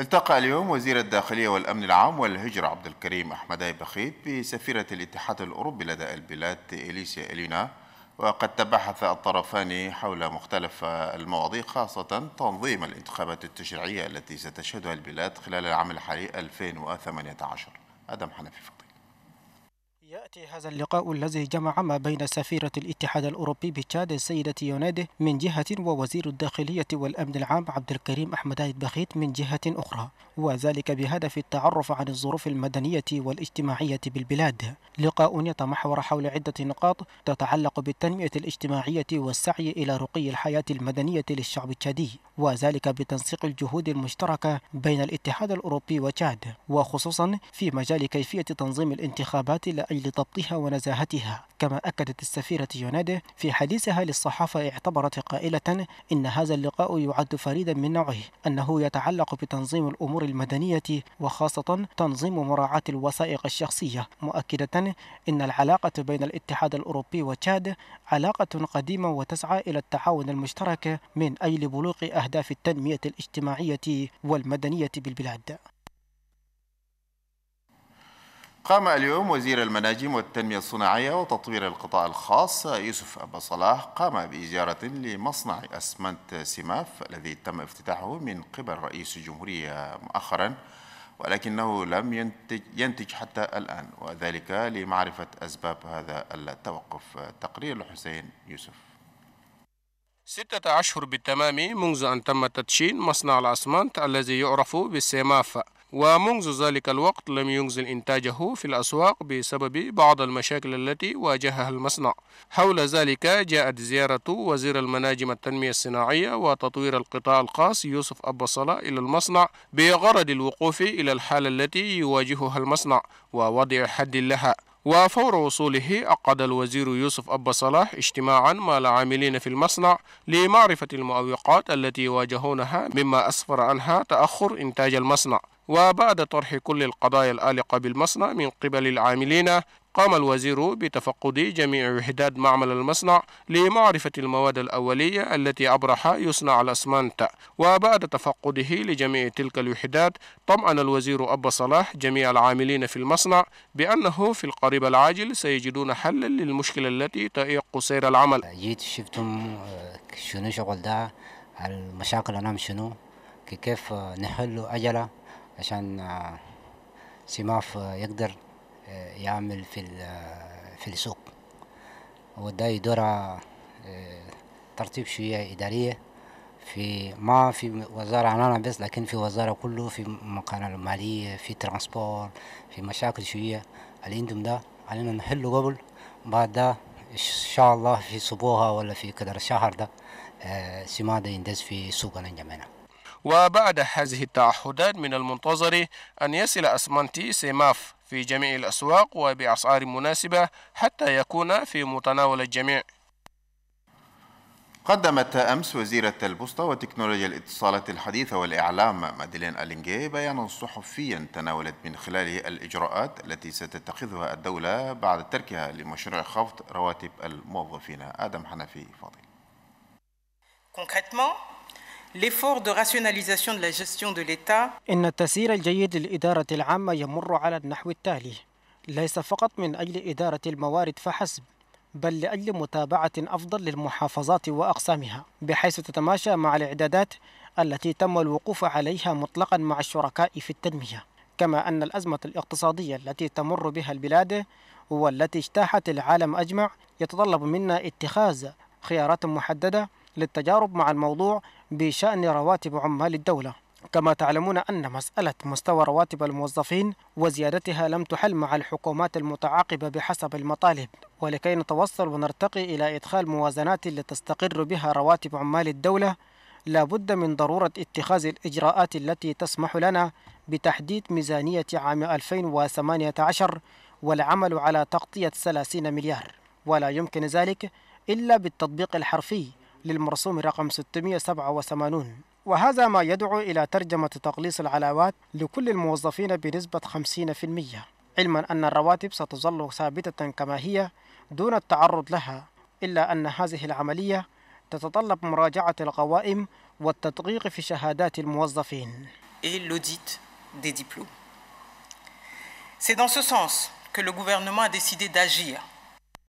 التقى اليوم وزير الداخلية والأمن العام والهجرة عبد الكريم أحمداي بخيت بسفيرة الاتحاد الأوروبي لدى البلاد إليسيا إلينا وقد تباحث الطرفان حول مختلف المواضيع خاصة تنظيم الانتخابات التشريعية التي ستشهدها البلاد خلال العام الحالي 2018 أدم حنفي يأتي هذا اللقاء الذي جمع ما بين سفيرة الاتحاد الأوروبي بتشاد السيدة يوناده من جهة ووزير الداخلية والأمن العام عبد الكريم أحمد عيد بخيت من جهة أخرى وذلك بهدف التعرف عن الظروف المدنية والاجتماعية بالبلاد لقاء يتمحور حول عدة نقاط تتعلق بالتنمية الاجتماعية والسعي إلى رقي الحياة المدنية للشعب التشادي وذلك بتنسيق الجهود المشتركة بين الاتحاد الأوروبي وتشاد وخصوصا في مجال كيفية تنظيم الانتخابات لأي لضبطها ونزاهتها كما أكدت السفيرة يونادة في حديثها للصحافة اعتبرت قائلة إن هذا اللقاء يعد فريدا من نوعه أنه يتعلق بتنظيم الأمور المدنية وخاصة تنظيم مراعاة الوثائق الشخصية مؤكدة إن العلاقة بين الاتحاد الأوروبي وتشاد علاقة قديمة وتسعى إلى التعاون المشترك من أجل بلوغ أهداف التنمية الاجتماعية والمدنية بالبلاد قام اليوم وزير المناجم والتنمية الصناعية وتطوير القطاع الخاص يوسف أبا صلاح قام بزيارة لمصنع أسمنت سماف الذي تم افتتاحه من قبل رئيس الجمهورية مؤخرا ولكنه لم ينتج, ينتج حتى الآن وذلك لمعرفة أسباب هذا التوقف تقرير الحسين يوسف ستة أشهر بالتمام منذ أن تم تدشين مصنع الأسمنت الذي يعرف بالسيماف ومنذ ذلك الوقت لم ينزل إنتاجه في الأسواق بسبب بعض المشاكل التي واجهها المصنع حول ذلك جاءت زيارة وزير المناجم التنمية الصناعية وتطوير القطاع الخاص يوسف أبصلة إلى المصنع بغرض الوقوف إلى الحالة التي يواجهها المصنع ووضع حد لها وفور وصوله عقد الوزير يوسف أبا صلاح اجتماعا مع العاملين في المصنع لمعرفة المعوقات التي يواجهونها مما أسفر عنها تأخر إنتاج المصنع وبعد طرح كل القضايا الآلقة بالمصنع من قبل العاملين قام الوزير بتفقد جميع وحدات معمل المصنع لمعرفة المواد الأولية التي أبرح يصنع الأسمنت وبعد تفقده لجميع تلك الوحدات طمأن الوزير أبا صلاح جميع العاملين في المصنع بأنه في القريب العاجل سيجدون حلا للمشكلة التي تعيق سير العمل جيت شفتم آه، شنو شغل ده المشاكل أنام شنو كيف نحل أجله عشان آه، سماف آه، يقدر يعمل في في السوق وده يدور آه، ترتيب شوية إدارية في ما في وزارة عنانا بس لكن في وزارة كله في مكان المالية في ترانسبور في مشاكل شوية اللي عندهم ده علينا نحله قبل بعد ده إن شاء الله في صبوها ولا في قدر الشهر ده آه، سمادة يندز في سوقنا جميعنا وبعد هذه التعهدات من المنتظر أن يصل أسمنتي سيماف في جميع الأسواق وبأسعار مناسبة حتى يكون في متناول الجميع قدمت أمس وزيرة البوسطة وتكنولوجيا الاتصالات الحديثة والإعلام مادلين ألينجي بيانا صحفيا تناولت من خلاله الإجراءات التي ستتخذها الدولة بعد تركها لمشروع خفض رواتب الموظفين آدم حنفي فاضل إن التسيير الجيد للإدارة العامة يمر على النحو التالي ليس فقط من أجل إدارة الموارد فحسب بل لأجل متابعة أفضل للمحافظات وأقسامها بحيث تتماشى مع الإعدادات التي تم الوقوف عليها مطلقا مع الشركاء في التنمية كما أن الأزمة الاقتصادية التي تمر بها البلاد والتي اجتاحت العالم أجمع يتطلب منا اتخاذ خيارات محددة للتجارب مع الموضوع بشأن رواتب عمال الدولة كما تعلمون أن مسألة مستوى رواتب الموظفين وزيادتها لم تحل مع الحكومات المتعاقبة بحسب المطالب ولكي نتوصل ونرتقي إلى إدخال موازنات لتستقر بها رواتب عمال الدولة لا بد من ضرورة اتخاذ الإجراءات التي تسمح لنا بتحديد ميزانية عام 2018 والعمل على تغطية 30 مليار ولا يمكن ذلك إلا بالتطبيق الحرفي للمرسوم رقم 687 وهذا ما يدعو إلى ترجمة تقليص العلاوات لكل الموظفين بنسبة 50% علما أن الرواتب ستظل ثابتة كما هي دون التعرض لها إلا أن هذه العملية تتطلب مراجعة القوائم والتدقيق في شهادات الموظفين. Et l'audit des diplômes. C'est dans ce sens que le gouvernement a décidé d'agir